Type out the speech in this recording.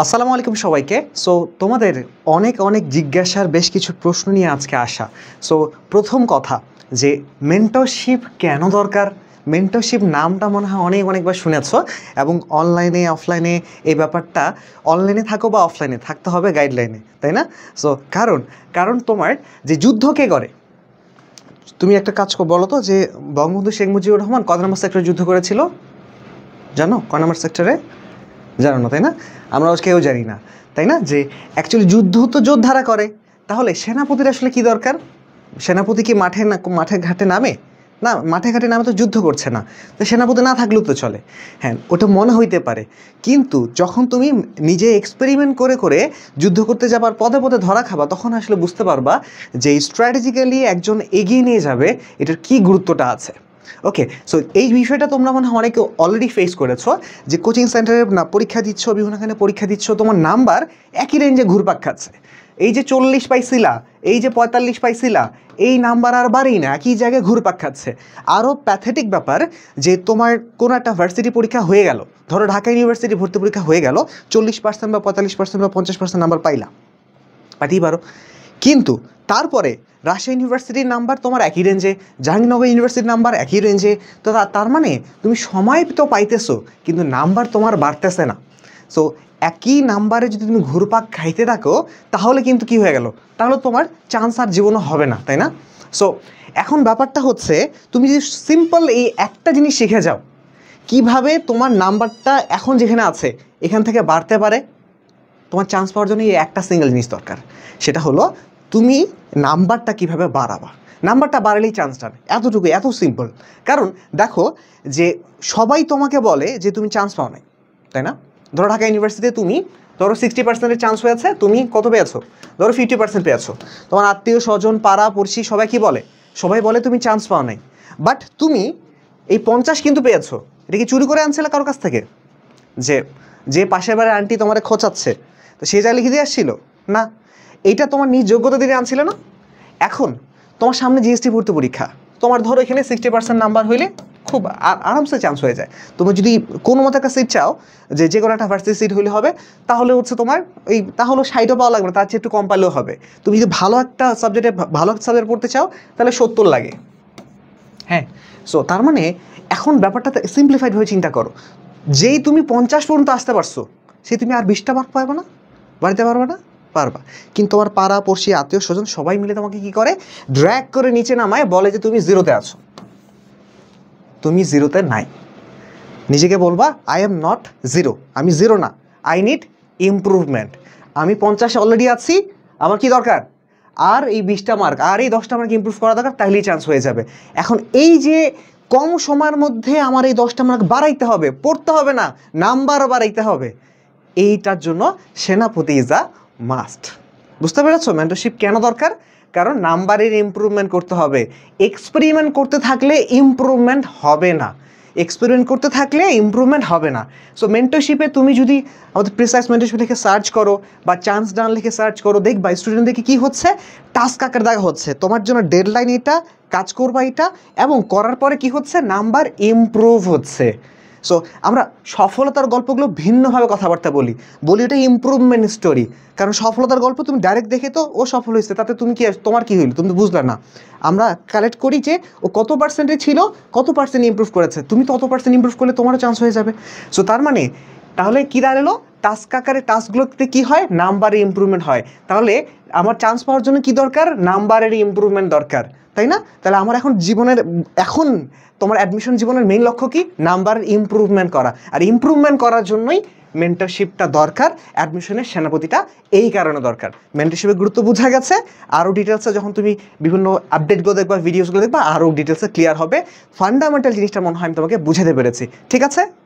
আসসালামু আলাইকুম সবাইকে সো তোমাদের অনেক অনেক জিজ্ঞাসার বেশ কিছু প্রশ্ন নিয়ে আজকে আসা সো প্রথম কথা যে মেন্টরশিপ কেন দরকার মেন্টরশিপ নামটা মনে হয় অনেক অনেকবার শুনেছ এবং অনলাইনে অফলাইনে এই ব্যাপারটা অনলাইনে থাকো বা অফলাইনে থাকতে হবে গাইডলাইনে তাই না সো কারণ কারণ তোমার যে যুদ্ধ কে করে তুমি একটা কাজ বলো তো যে বঙ্গবন্ধু শেখ মুজিবুর রহমান কত নম্বর সেক্টরে যুদ্ধ করেছিল জানো ক নম্বর সেক্টরে জানো না তাই না আমরা কেউ জানি না তাই না যে অ্যাকচুয়ালি যুদ্ধ তো যোদ্ধারা করে তাহলে সেনাপতির আসলে কি দরকার সেনাপতি কি মাঠে না মাঠে ঘাটে নামে না মাঠে ঘাটে নামে তো যুদ্ধ করছে না তো সেনাপতি না থাকলেও তো চলে হ্যাঁ ওটা মনে হইতে পারে কিন্তু যখন তুমি নিজে এক্সপেরিমেন্ট করে করে যুদ্ধ করতে যাবার পদে পদে ধরা খাবা তখন আসলে বুঝতে পারবা যে স্ট্র্যাটেজিক্যালি একজন এগিয়ে নিয়ে যাবে এটার কি গুরুত্বটা আছে ওকে সো এই বিষয়টা তোমরা মনে হয় অনেকে অলরেডি ফেস করেছো যে কোচিং সেন্টারে না পরীক্ষা দিচ্ছ বিভিন্নখানে পরীক্ষা দিচ্ছ তোমার নাম্বার একই রেঞ্জে ঘুরপাক খাচ্ছে এই যে চল্লিশ পাইছিলা এই যে পঁয়তাল্লিশ পাইছিলা এই নাম্বার আর বাড়েই না একই জায়গায় ঘুরপাক খাচ্ছে আরও প্যাথেটিক ব্যাপার যে তোমার কোনো একটা ভার্সিটি পরীক্ষা হয়ে গেল ধরো ঢাকা ইউনিভার্সিটি ভর্তি পরীক্ষা হয়ে গেল চল্লিশ পার্সেন্ট বা পঁয়তাল্লিশ পার্সেন্ট বা পঞ্চাশ পার্সেন্ট নাম্বার পাইলা পাঠিয়ে পারো কিন্তু তারপরে রাজশাহী ইউনিভার্সিটির নাম্বার তোমার একই রেঞ্জে জাহাঙ্গীরনগর ইউনিভার্সিটির নাম্বার একই রেঞ্জে তো তার মানে তুমি সময় তো পাইতেছো কিন্তু নাম্বার তোমার বাড়তেছে না সো একই নাম্বারে যদি তুমি ঘুরপাক খাইতে থাকো তাহলে কিন্তু কি হয়ে গেল তাহলে তোমার চান্স আর জীবনও হবে না তাই না সো এখন ব্যাপারটা হচ্ছে তুমি যদি সিম্পল এই একটা জিনিস শিখে যাও কিভাবে তোমার নাম্বারটা এখন যেখানে আছে এখান থেকে বাড়তে পারে তোমার চান্স পাওয়ার জন্য এই একটা সিঙ্গেল জিনিস দরকার সেটা হলো তুমি নাম্বারটা কিভাবে বাড়াবা নাম্বারটা বাড়ালেই চান্স এতটুকু এত সিম্পল কারণ দেখো যে সবাই তোমাকে বলে যে তুমি চান্স পাও নাই তাই না ধরো ঢাকা ইউনিভার্সিটিতে তুমি ধরো সিক্সটি পার্সেন্টের চান্স হয়েছে তুমি কত পেয়েছো ধরো ফিফটি পার্সেন্ট পেয়েছো তোমার আত্মীয় স্বজন পাড়া পড়শি সবাই কি বলে সবাই বলে তুমি চান্স পাও নাই বাট তুমি এই পঞ্চাশ কিন্তু পেয়েছো এটা কি চুরি করে আনছিলে কারোর কাছ থেকে যে যে পাশের বাড়ির আন্টি তোমার খোঁচাচ্ছে তো সে যা লিখে দিয়ে আসছিল না এইটা তোমার নিজ যোগ্যতা দিয়ে আনছিলে না এখন তোমার সামনে জিএসটি ভর্তি পরীক্ষা তোমার ধরো এখানে সিক্সটি পার্সেন্ট নাম্বার হইলে খুব আরামসে চান্স হয়ে যায় তুমি যদি কোনো মতো একটা সিট চাও যে যে কোনো একটা ভার্সিটি সিট হলে হবে তাহলে হচ্ছে তোমার এই তাহলে সাইডও পাওয়া লাগবে না তার চেয়ে একটু কম পালেও হবে তুমি যদি ভালো একটা সাবজেক্টে ভালো একটা সাবজেক্ট পড়তে চাও তাহলে সত্তর লাগে হ্যাঁ সো তার মানে এখন ব্যাপারটা সিম্পলিফাইড হয়ে চিন্তা করো যেই তুমি পঞ্চাশ পর্যন্ত আসতে পারছো সেই তুমি আর বিশটা মার্ক পাবে না বাড়িতে পারবে না পারবা কিন্তু তোমার পাড়া পড়শি আত্মীয় স্বজন সবাই মিলে তোমাকে কি করে ড্র্যাগ করে নিচে নামায় বলে যে তুমি জিরোতে আছো তুমি জিরোতে নাই নিজেকে বলবা আই এম নট জিরো আমি জিরো না আই নিড ইম্প্রুভমেন্ট আমি পঞ্চাশে অলরেডি আছি আমার কি দরকার আর এই বিশটা মার্ক আর এই দশটা মার্ক ইম্প্রুভ করা দরকার তাহলেই চান্স হয়ে যাবে এখন এই যে কম সময়ের মধ্যে আমার এই দশটা মার্ক বাড়াইতে হবে পড়তে হবে না নাম্বার বাড়াইতে হবে এইটার জন্য সেনাপতি ইজা মাস্ট বুঝতে পেরেছো মেন্টরশিপ কেন দরকার কারণ নাম্বারের ইম্প্রুভমেন্ট করতে হবে এক্সপেরিমেন্ট করতে থাকলে ইম্প্রুভমেন্ট হবে না এক্সপেরিমেন্ট করতে থাকলে ইম্প্রুভমেন্ট হবে না সো মেন্টরশিপে তুমি যদি আমাদের প্রিসাইস মেন্টরশিপ লিখে সার্চ করো বা চান্স ডান লিখে সার্চ করো দেখবা স্টুডেন্টদেরকে কী হচ্ছে টাস্ক আকার দেখা হচ্ছে তোমার জন্য ডেডলাইন এটা কাজ করবা এটা এবং করার পরে কি হচ্ছে নাম্বার ইম্প্রুভ হচ্ছে সো আমরা সফলতার গল্পগুলো ভিন্নভাবে কথাবার্তা বলি বলি এটা ইম্প্রুভমেন্ট স্টোরি কারণ সফলতার গল্প তুমি ডাইরেক্ট দেখে তো ও সফল হয়েছে তাতে তুমি কি তোমার কি হইলো তুমি তো বুঝলে না আমরা কালেক্ট করি যে ও কত পার্সেন্টে ছিল কত পার্সেন্ট ইম্প্রুভ করেছে তুমি তত পার্সেন্ট ইম্প্রুভ করলে তোমারও চান্স হয়ে যাবে সো তার মানে তাহলে কী দাঁড়ালো টাস্ক আকারে টাস্কগুলোতে কী হয় নাম্বারে ইম্প্রুভমেন্ট হয় তাহলে আমার চান্স পাওয়ার জন্য কি দরকার নাম্বারের ইম্প্রুভমেন্ট দরকার তাই না তাহলে আমার এখন জীবনের এখন তোমার অ্যাডমিশন জীবনের মেইন লক্ষ্য কি নাম্বার ইম্প্রুভমেন্ট করা আর ইম্প্রুভমেন্ট করার জন্যই মেন্টারশিপটা দরকার অ্যাডমিশনের সেনাপতিটা এই কারণে দরকার মেন্টারশিপের গুরুত্ব বোঝা গেছে আরও ডিটেলসে যখন তুমি বিভিন্ন আপডেটগুলো দেখবা ভিডিওসগুলো দেখবা আরও ডিটেলসে ক্লিয়ার হবে ফান্ডামেন্টাল জিনিসটা মনে হয় আমি তোমাকে বুঝাতে পেরেছি ঠিক আছে